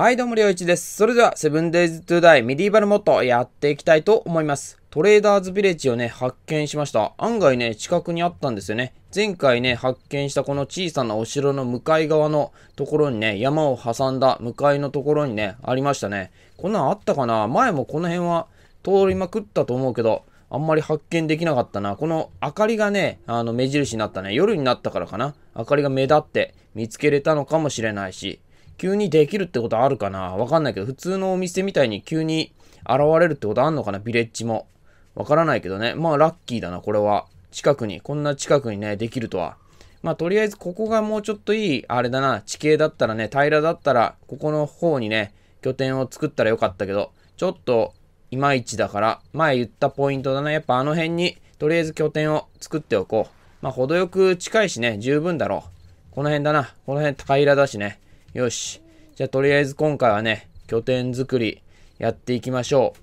はい、どうも、りょういちです。それでは、セブンデイズトゥダイミディーバルモッドやっていきたいと思います。トレーダーズビレッジをね、発見しました。案外ね、近くにあったんですよね。前回ね、発見したこの小さなお城の向かい側のところにね、山を挟んだ向かいのところにね、ありましたね。こんなんあったかな前もこの辺は通りまくったと思うけど、あんまり発見できなかったな。この明かりがね、あの目印になったね。夜になったからかな。明かりが目立って見つけれたのかもしれないし。急にできるってことあるかなわかんないけど、普通のお店みたいに急に現れるってことあんのかなビレッジも。わからないけどね。まあ、ラッキーだな、これは。近くに、こんな近くにね、できるとは。まあ、とりあえず、ここがもうちょっといい、あれだな、地形だったらね、平らだったら、ここの方にね、拠点を作ったらよかったけど、ちょっと、いまいちだから、前言ったポイントだな、ね。やっぱあの辺に、とりあえず拠点を作っておこう。まあ、程よく近いしね、十分だろう。この辺だな。この辺平らだしね。よし。じゃあとりあえず今回はね、拠点作りやっていきましょ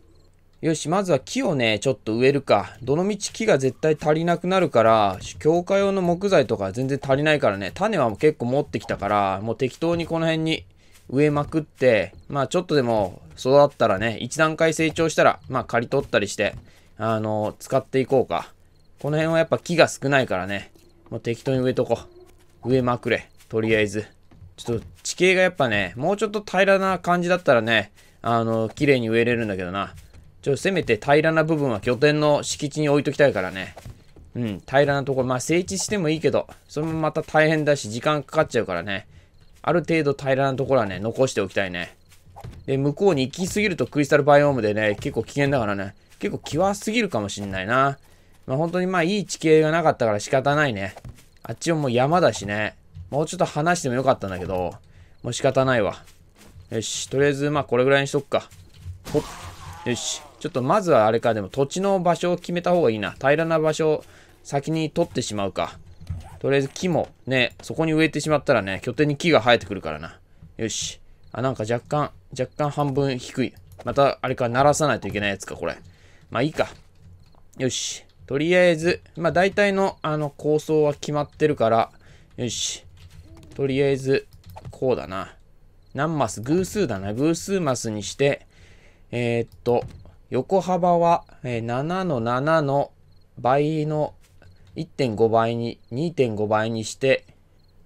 う。よし、まずは木をね、ちょっと植えるか。どのみち木が絶対足りなくなるから、強化用の木材とか全然足りないからね、種はもう結構持ってきたから、もう適当にこの辺に植えまくって、まあちょっとでも育ったらね、一段階成長したら、まあ刈り取ったりして、あのー、使っていこうか。この辺はやっぱ木が少ないからね、もう適当に植えとこ植えまくれ、とりあえず。ちょっと地形がやっぱね、もうちょっと平らな感じだったらね、あの、綺麗に植えれるんだけどな。ちょっとせめて平らな部分は拠点の敷地に置いときたいからね。うん、平らなところ。まあ、整地してもいいけど、それもまた大変だし、時間かかっちゃうからね。ある程度平らなところはね、残しておきたいね。で、向こうに行き過ぎるとクリスタルバイオームでね、結構危険だからね、結構際すぎるかもしんないな。まあ、本当にまあ、いい地形がなかったから仕方ないね。あっちはもう山だしね。もうちょっと話してもよかったんだけど、もう仕方ないわ。よし、とりあえず、まあ、これぐらいにしとくか。ほっ。よし。ちょっとまずはあれか、でも土地の場所を決めた方がいいな。平らな場所を先に取ってしまうか。とりあえず木もね、そこに植えてしまったらね、拠点に木が生えてくるからな。よし。あ、なんか若干、若干半分低い。また、あれか、鳴らさないといけないやつか、これ。まあいいか。よし。とりあえず、まあ大体の、あの、構想は決まってるから、よし。とりあえず、こうだな。何マス偶数だな。偶数マスにして、えー、っと、横幅は、えー、7の7の倍の1.5倍に、2.5倍にして、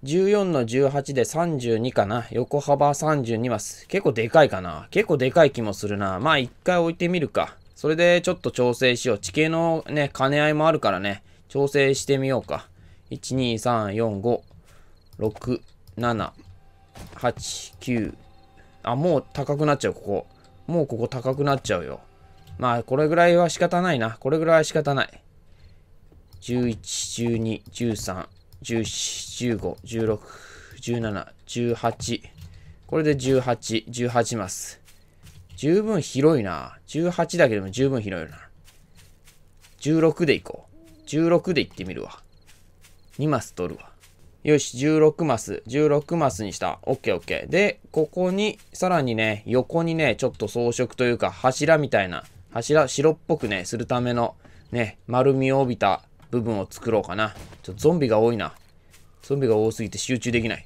14の18で32かな。横幅32マス。結構でかいかな。結構でかい気もするな。まあ一回置いてみるか。それでちょっと調整しよう。地形のね、兼ね合いもあるからね。調整してみようか。1、2、3、4、5。6、7、8、9。あ、もう高くなっちゃう、ここ。もうここ高くなっちゃうよ。まあ、これぐらいは仕方ないな。これぐらいは仕方ない。11、12、13、14、15、16、17、18。これで18、18ます。十分広いな。18だけでも十分広いな。16でいこう。16でいってみるわ。2マス取るわ。よし、16マス。16マスにした。OKOK、オッケーで、ここに、さらにね、横にね、ちょっと装飾というか、柱みたいな、柱、白っぽくね、するための、ね、丸みを帯びた部分を作ろうかな。ちょっとゾンビが多いな。ゾンビが多すぎて集中できない。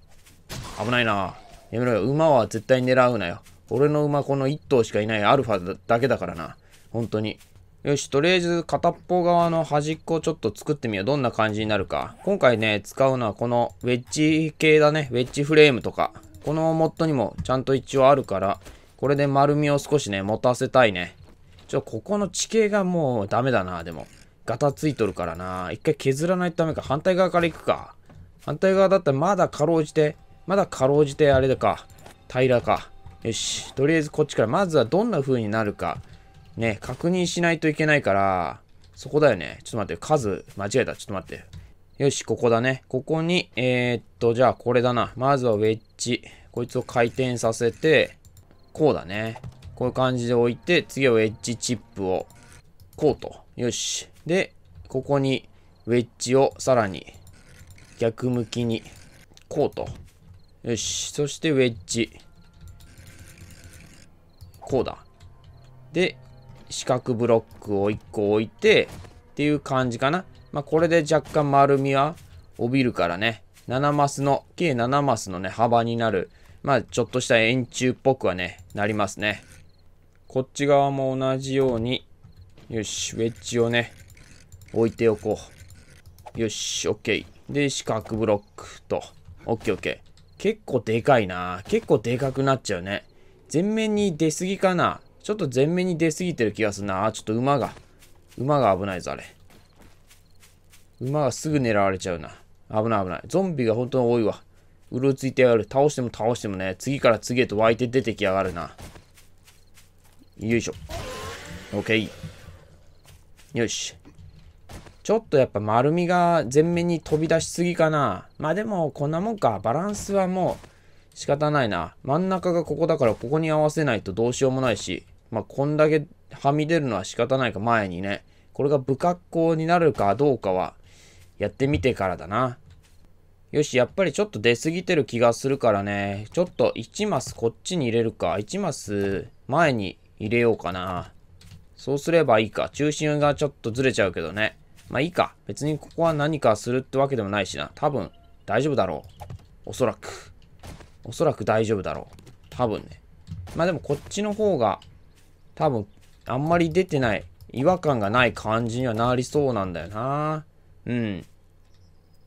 危ないな。やめろよ。馬は絶対狙うなよ。俺の馬この1頭しかいないアルファだけだからな。本当に。よし、とりあえず片っぽ側の端っこをちょっと作ってみよう。どんな感じになるか。今回ね、使うのはこのウェッジ系だね。ウェッジフレームとか。このモッドにもちゃんと一応あるから、これで丸みを少しね、持たせたいね。ちょ、ここの地形がもうダメだな、でも。ガタついとるからな。一回削らないとダメか。反対側から行くか。反対側だったらまだかろうじて、まだかろうじてあれだか。平らか。よし。とりあえずこっちから、まずはどんな風になるか。ね、確認しないといけないから、そこだよね。ちょっと待って、数、間違えた。ちょっと待って。よし、ここだね。ここに、えー、っと、じゃあこれだな。まずはウェッジ。こいつを回転させて、こうだね。こういう感じで置いて、次はウェッジチップを、こうと。よし。で、ここに、ウェッジをさらに、逆向きに、こうと。よし。そしてウェッジ。こうだ。で、四角ブロックを1個置いてっていう感じかな。まあ、これで若干丸みは帯びるからね、7マスの、計7マスのね、幅になる、まあ、ちょっとした円柱っぽくはね、なりますね。こっち側も同じように、よし、ウェッジをね、置いておこう。よし、オッケー。で、四角ブロックと。オッケーオッケー。結構でかいな。結構でかくなっちゃうね。全面に出すぎかな。ちょっと前面に出すぎてる気がするな。ちょっと馬が。馬が危ないぞ、あれ。馬がすぐ狙われちゃうな。危ない危ない。ゾンビが本当に多いわ。うろついてやがる。倒しても倒してもね、次から次へと湧いて出てきやがるな。よいしょ。OK。よし。ちょっとやっぱ丸みが前面に飛び出しすぎかな。まあでもこんなもんか。バランスはもう仕方ないな。真ん中がここだからここに合わせないとどうしようもないし。まあ、こんだけはみ出るのは仕方ないか前にね、これが不格好になるかどうかは、やってみてからだな。よし、やっぱりちょっと出過ぎてる気がするからね、ちょっと1マスこっちに入れるか、1マス前に入れようかな。そうすればいいか。中心がちょっとずれちゃうけどね。まあいいか。別にここは何かするってわけでもないしな。多分、大丈夫だろう。おそらく。おそらく大丈夫だろう。多分ね。まあでもこっちの方が多分、あんまり出てない、違和感がない感じにはなりそうなんだよな。うん。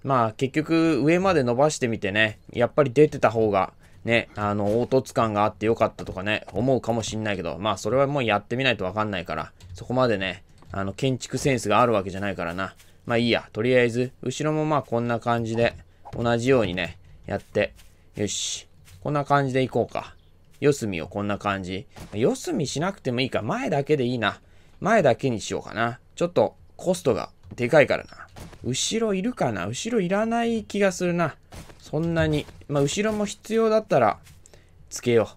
まあ、結局、上まで伸ばしてみてね、やっぱり出てた方が、ね、あの、凹凸感があってよかったとかね、思うかもしんないけど、まあ、それはもうやってみないとわかんないから、そこまでね、あの、建築センスがあるわけじゃないからな。まあいいや、とりあえず、後ろもまあこんな感じで、同じようにね、やって、よし、こんな感じでいこうか。四隅をこんな感じ。四隅しなくてもいいか。前だけでいいな。前だけにしようかな。ちょっとコストがでかいからな。後ろいるかな後ろいらない気がするな。そんなに。まあ、後ろも必要だったら、つけよ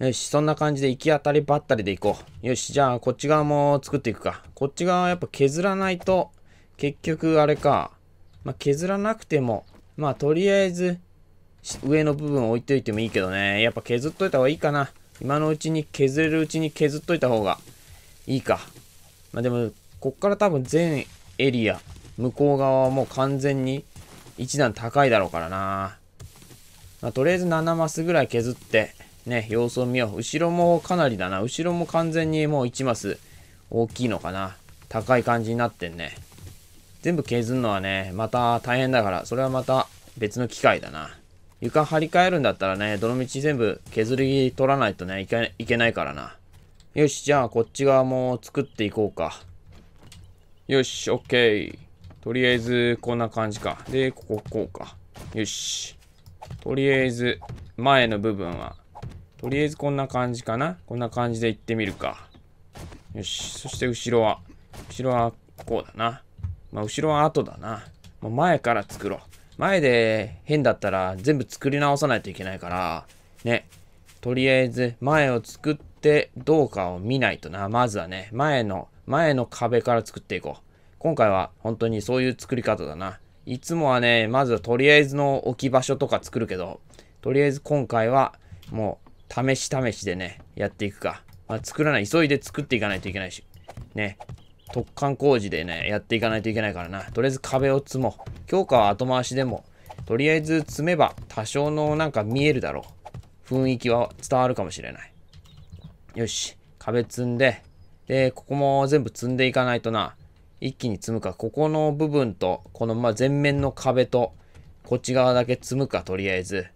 う。よし、そんな感じで行き当たりばったりでいこう。よし、じゃあこっち側も作っていくか。こっち側はやっぱ削らないと、結局あれか。まあ、削らなくても、まあ、とりあえず、上の部分置いといてもいいけどね。やっぱ削っといた方がいいかな。今のうちに削れるうちに削っといた方がいいか。まあでも、こっから多分全エリア、向こう側はもう完全に一段高いだろうからな。まあ、とりあえず7マスぐらい削って、ね、様子を見よう。後ろもかなりだな。後ろも完全にもう1マス大きいのかな。高い感じになってんね。全部削るのはね、また大変だから、それはまた別の機会だな。床張り替えるんだったらね、どの道全部削り取らないとね、いけいけないからな。よし、じゃあこっち側も作っていこうか。よし、オッケー。とりあえず、こんな感じか。で、ここ、こうか。よし。とりあえず、前の部分は、とりあえずこんな感じかな。こんな感じで行ってみるか。よし。そして後ろは、後ろはこうだな。まあ、後ろは後だな。もう前から作ろう。前で変だったら全部作り直さないといけないから、ね。とりあえず前を作ってどうかを見ないとな。まずはね、前の、前の壁から作っていこう。今回は本当にそういう作り方だな。いつもはね、まずはとりあえずの置き場所とか作るけど、とりあえず今回はもう試し試しでね、やっていくか。まあ、作らない、急いで作っていかないといけないし。ね。突貫工事でね、やっていかないといけないからな。とりあえず壁を積もう。強化は後回しでも、とりあえず積めば多少のなんか見えるだろう。雰囲気は伝わるかもしれない。よし。壁積んで、で、ここも全部積んでいかないとな。一気に積むか。ここの部分と、このま前面の壁と、こっち側だけ積むか、とりあえず。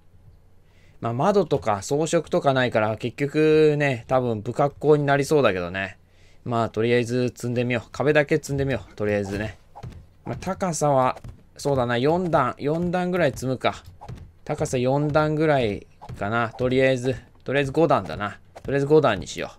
まあ、窓とか装飾とかないから、結局ね、多分不格好になりそうだけどね。まあ、とりあえず積んでみよう。壁だけ積んでみよう。とりあえずね。まあ、高さは、そうだな、4段、4段ぐらい積むか。高さ4段ぐらいかな。とりあえず、とりあえず5段だな。とりあえず5段にしよ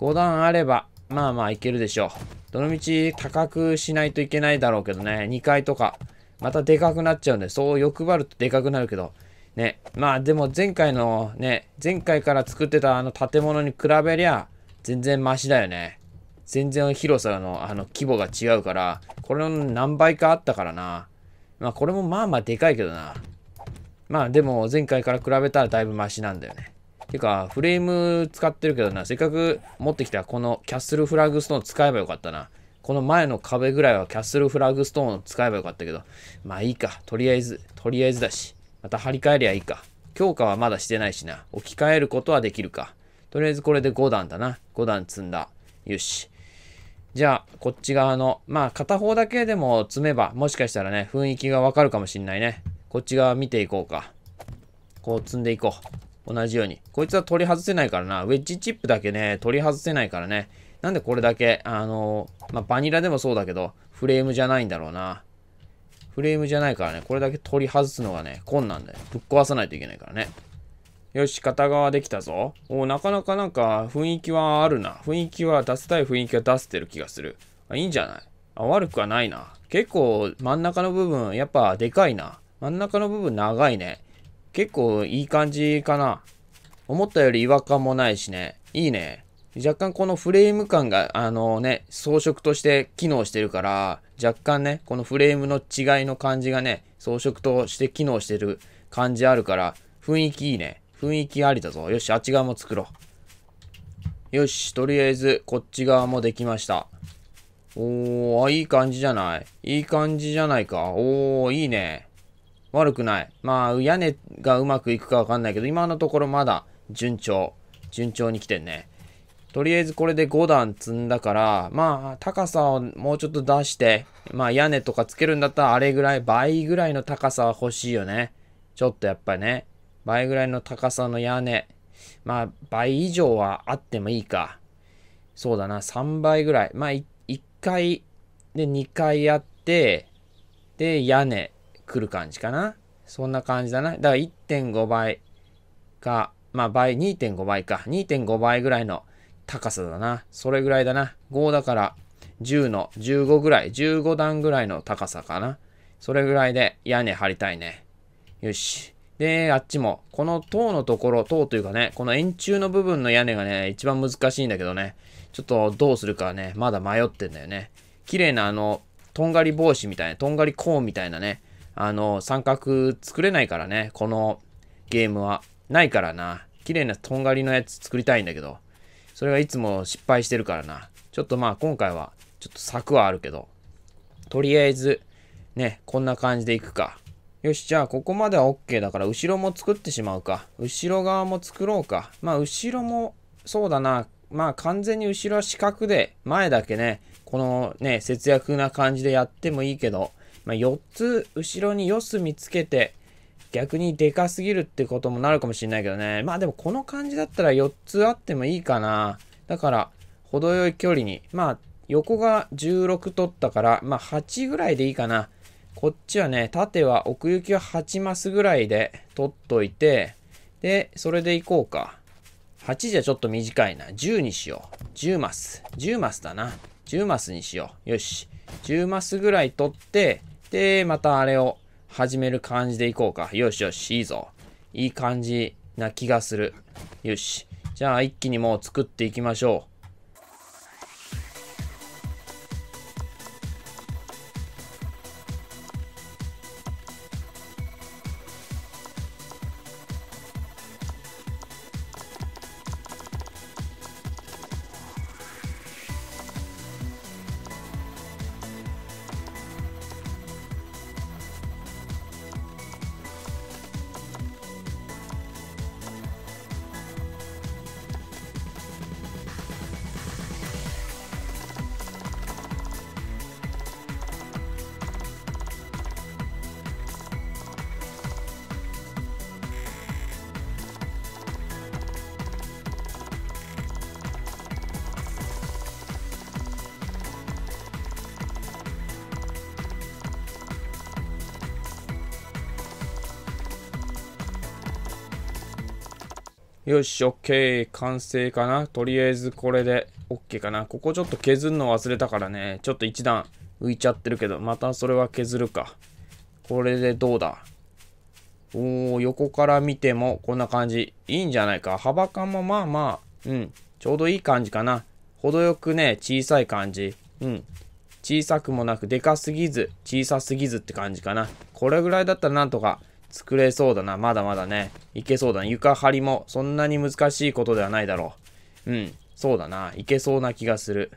う。5段あれば、まあまあいけるでしょう。どのみち高くしないといけないだろうけどね。2階とか。またでかくなっちゃうんで、そう欲張るとでかくなるけど。ね。まあでも前回のね、前回から作ってたあの建物に比べりゃ、全然マシだよね。全然広さの、あの、規模が違うから、これの何倍かあったからな。まあ、これもまあまあでかいけどな。まあ、でも、前回から比べたらだいぶマシなんだよね。てか、フレーム使ってるけどな、せっかく持ってきたこのキャッスルフラグストーン使えばよかったな。この前の壁ぐらいはキャッスルフラグストーンを使えばよかったけど、まあいいか。とりあえず、とりあえずだし、また張り替えりゃいいか。強化はまだしてないしな。置き換えることはできるか。とりあえずこれで5段だな。5段積んだ。よし。じゃあ、こっち側の、まあ、片方だけでも積めば、もしかしたらね、雰囲気がわかるかもしんないね。こっち側見ていこうか。こう積んでいこう。同じように。こいつは取り外せないからな。ウェッジチップだけね、取り外せないからね。なんでこれだけ、あのー、まあ、バニラでもそうだけど、フレームじゃないんだろうな。フレームじゃないからね、これだけ取り外すのがね、困難だよ。ぶっ壊さないといけないからね。よし、片側できたぞ。おなかなかなんか雰囲気はあるな。雰囲気は出せたい雰囲気は出せてる気がする。あいいんじゃないあ悪くはないな。結構真ん中の部分、やっぱでかいな。真ん中の部分長いね。結構いい感じかな。思ったより違和感もないしね。いいね。若干このフレーム感が、あのね、装飾として機能してるから、若干ね、このフレームの違いの感じがね、装飾として機能してる感じあるから、雰囲気いいね。雰囲気ありだぞ。よし、あっち側も作ろう。よし、とりあえず、こっち側もできました。おー、あ、いい感じじゃない。いい感じじゃないか。おー、いいね。悪くない。まあ、屋根がうまくいくかわかんないけど、今のところまだ順調。順調に来てんね。とりあえずこれで5段積んだから、まあ、高さをもうちょっと出して、まあ、屋根とかつけるんだったら、あれぐらい、倍ぐらいの高さは欲しいよね。ちょっとやっぱりね。倍ぐらいの高さの屋根。まあ、倍以上はあってもいいか。そうだな、3倍ぐらい。まあ、1階で2階あって、で、屋根来る感じかな。そんな感じだな。だから1.5倍か、まあ倍、2.5倍か。2.5倍ぐらいの高さだな。それぐらいだな。5だから10の15ぐらい、15段ぐらいの高さかな。それぐらいで屋根張りたいね。よし。で、あっちも、この塔のところ、塔というかね、この円柱の部分の屋根がね、一番難しいんだけどね、ちょっとどうするかね、まだ迷ってんだよね。綺麗なあの、とんがり帽子みたいな、とんがりコーンみたいなね、あの、三角作れないからね、このゲームは。ないからな。綺麗なとんがりのやつ作りたいんだけど、それがいつも失敗してるからな。ちょっとまあ今回は、ちょっと柵はあるけど、とりあえず、ね、こんな感じでいくか。よし、じゃあここまでは OK だから後ろも作ってしまうか。後ろ側も作ろうか。まあ後ろも、そうだな。まあ完全に後ろは四角で、前だけね、このね、節約な感じでやってもいいけど、まあ、4つ後ろに四隅つけて、逆にでかすぎるってこともなるかもしれないけどね。まあでもこの感じだったら4つあってもいいかな。だから、程よい距離に。まあ、横が16取ったから、まあ8ぐらいでいいかな。こっちはね、縦は奥行きは8マスぐらいで取っといて、で、それでいこうか。8じゃちょっと短いな。10にしよう。10マス。10マスだな。10マスにしよう。よし。10マスぐらい取って、で、またあれを始める感じでいこうか。よしよし、いいぞ。いい感じな気がする。よし。じゃあ一気にもう作っていきましょう。よし、OK。完成かな。とりあえずこれで OK かな。ここちょっと削るの忘れたからね。ちょっと一段浮いちゃってるけど、またそれは削るか。これでどうだおー、横から見てもこんな感じ。いいんじゃないか。幅感もまあまあ、うん。ちょうどいい感じかな。程よくね、小さい感じ。うん。小さくもなく、でかすぎず、小さすぎずって感じかな。これぐらいだったらなんとか作れそうだな。まだまだね。いけそうだな。床張りもそんなに難しいことではないだろう。うん。そうだな。いけそうな気がする。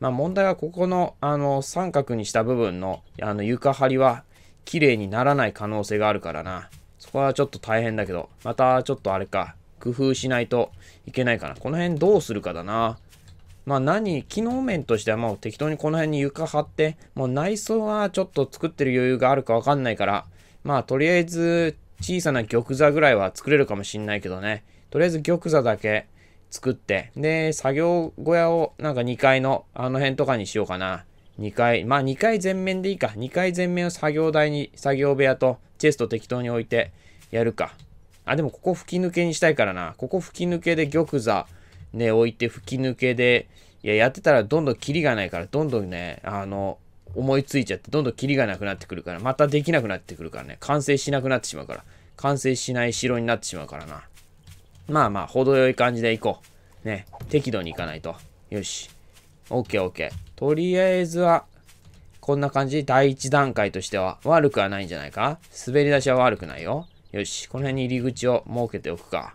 まあ問題はここの、あの、三角にした部分の、あの、床張りは、綺麗にならない可能性があるからな。そこはちょっと大変だけど、またちょっとあれか、工夫しないといけないかな。この辺どうするかだな。まあ何、機能面としてはもう適当にこの辺に床張って、もう内装はちょっと作ってる余裕があるかわかんないから、まあ、とりあえず、小さな玉座ぐらいは作れるかもしんないけどね。とりあえず玉座だけ作って、で、作業小屋をなんか2階のあの辺とかにしようかな。2階、まあ2階全面でいいか。2階全面を作業台に、作業部屋とチェスト適当に置いてやるか。あ、でもここ吹き抜けにしたいからな。ここ吹き抜けで玉座ね、置いて吹き抜けで、いや、やってたらどんどんキリがないから、どんどんね、あの、思いついちゃって、どんどんキリがなくなってくるから、またできなくなってくるからね、完成しなくなってしまうから、完成しない城になってしまうからな。まあまあ、程よい感じでいこう。ね、適度にいかないと。よし。OKOK、OK。とりあえずは、こんな感じ第一段階としては悪くはないんじゃないか滑り出しは悪くないよ。よし。この辺に入り口を設けておくか。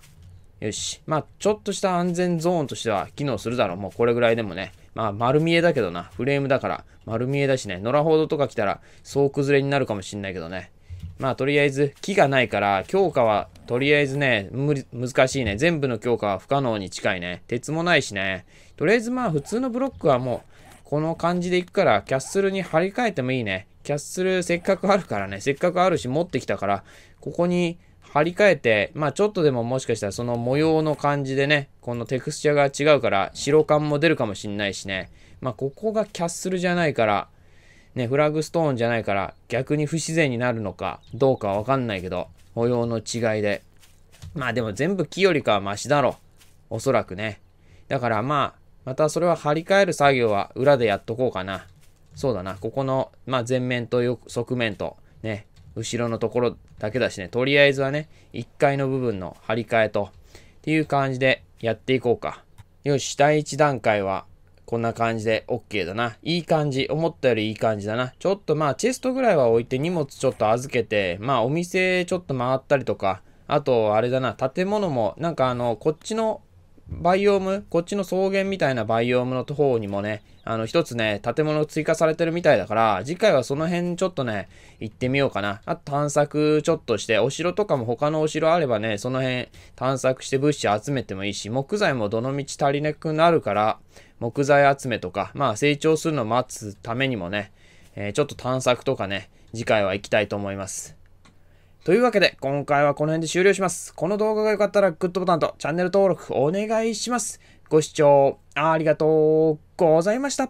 よし。まあ、ちょっとした安全ゾーンとしては機能するだろう。もうこれぐらいでもね。まあ、丸見えだけどな。フレームだから、丸見えだしね、野良ほどとか来たら、総崩れになるかもしんないけどね。まあ、とりあえず、木がないから、強化は、とりあえずね、難しいね。全部の強化は不可能に近いね。鉄もないしね。とりあえずまあ、普通のブロックはもう、この感じで行くから、キャッスルに張り替えてもいいね。キャッスル、せっかくあるからね。せっかくあるし、持ってきたから、ここに張り替えて、まあ、ちょっとでももしかしたら、その模様の感じでね、このテクスチャが違うから、白感も出るかもしんないしね。まあ、ここがキャッスルじゃないから、ね、フラグストーンじゃないから、逆に不自然になるのかどうかわかんないけど、模様の違いで。まあでも全部木よりかはマシだろおそらくね。だからまあ、またそれは張り替える作業は裏でやっとこうかな。そうだな。ここの、まあ、前面と側面と、ね、後ろのところだけだしね、とりあえずはね、1階の部分の張り替えと、っていう感じでやっていこうか。よし、第1段階はこんな感じで OK だな。いい感じ。思ったよりいい感じだな。ちょっとまあチェストぐらいは置いて荷物ちょっと預けて、まあお店ちょっと回ったりとか、あとあれだな、建物もなんかあの、こっちのバイオーム、こっちの草原みたいなバイオームの方にもね、あの一つね、建物追加されてるみたいだから、次回はその辺ちょっとね、行ってみようかな。あと探索ちょっとして、お城とかも他のお城あればね、その辺探索して物資集めてもいいし、木材もどの道足りなくなるから、木材集めとか、まあ成長するのを待つためにもね、えー、ちょっと探索とかね、次回は行きたいと思います。というわけで、今回はこの辺で終了します。この動画が良かったらグッドボタンとチャンネル登録お願いします。ご視聴ありがとうございました。